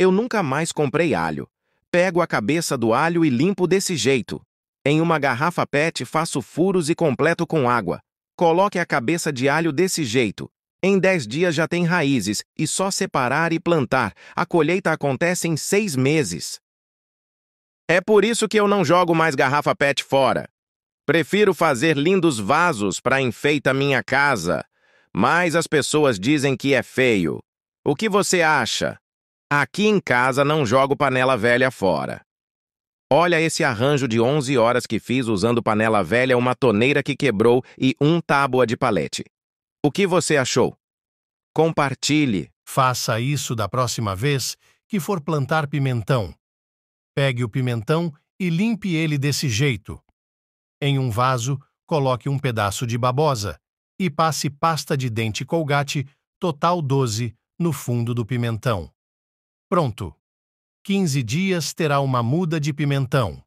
Eu nunca mais comprei alho. Pego a cabeça do alho e limpo desse jeito. Em uma garrafa PET faço furos e completo com água. Coloque a cabeça de alho desse jeito. Em 10 dias já tem raízes e só separar e plantar. A colheita acontece em 6 meses. É por isso que eu não jogo mais garrafa PET fora. Prefiro fazer lindos vasos para enfeitar minha casa, mas as pessoas dizem que é feio. O que você acha? Aqui em casa não jogo panela velha fora. Olha esse arranjo de 11 horas que fiz usando panela velha, uma toneira que quebrou e um tábua de palete. O que você achou? Compartilhe. Faça isso da próxima vez que for plantar pimentão. Pegue o pimentão e limpe ele desse jeito. Em um vaso, coloque um pedaço de babosa e passe pasta de dente Colgate Total 12 no fundo do pimentão. Pronto. 15 dias terá uma muda de pimentão.